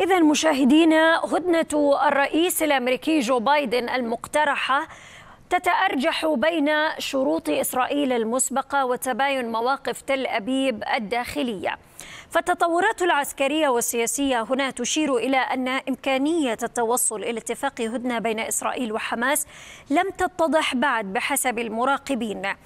إذا مشاهدينا هدنة الرئيس الأمريكي جو بايدن المقترحة تتأرجح بين شروط إسرائيل المسبقة وتباين مواقف تل أبيب الداخلية فالتطورات العسكرية والسياسية هنا تشير إلى أن إمكانية التوصل إلى اتفاق هدنة بين إسرائيل وحماس لم تتضح بعد بحسب المراقبين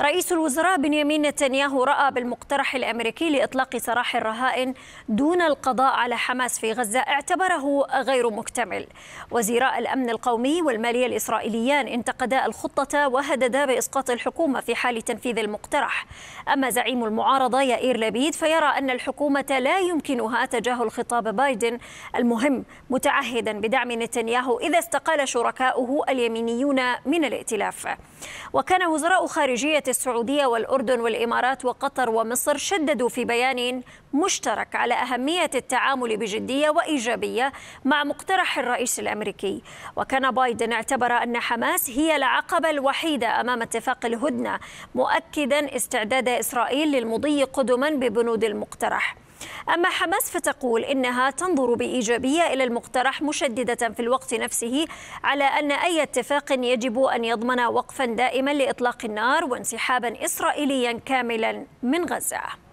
رئيس الوزراء بنيامين نتنياهو رأى بالمقترح الأمريكي لإطلاق سراح الرهائن دون القضاء على حماس في غزة اعتبره غير مكتمل وزيراء الأمن القومي والمالية الإسرائيليان انتقدا الخطة وهددا بإسقاط الحكومة في حال تنفيذ المقترح أما زعيم المعارضة يائير لبيد فيرى أن الحكومة لا يمكنها تجاهل خطاب بايدن المهم متعهدا بدعم نتنياهو إذا استقال شركاؤه اليمينيون من الائتلاف وكان وزراء خارجية السعودية والأردن والإمارات وقطر ومصر شددوا في بيان مشترك على أهمية التعامل بجدية وإيجابية مع مقترح الرئيس الأمريكي وكان بايدن اعتبر أن حماس هي العقبة الوحيدة أمام اتفاق الهدنة مؤكدا استعداد إسرائيل للمضي قدما ببنود المقترح المقترح أما حماس فتقول إنها تنظر بإيجابية إلى المقترح مشددة في الوقت نفسه على أن أي اتفاق يجب أن يضمن وقفا دائما لإطلاق النار وانسحابا إسرائيليا كاملا من غزة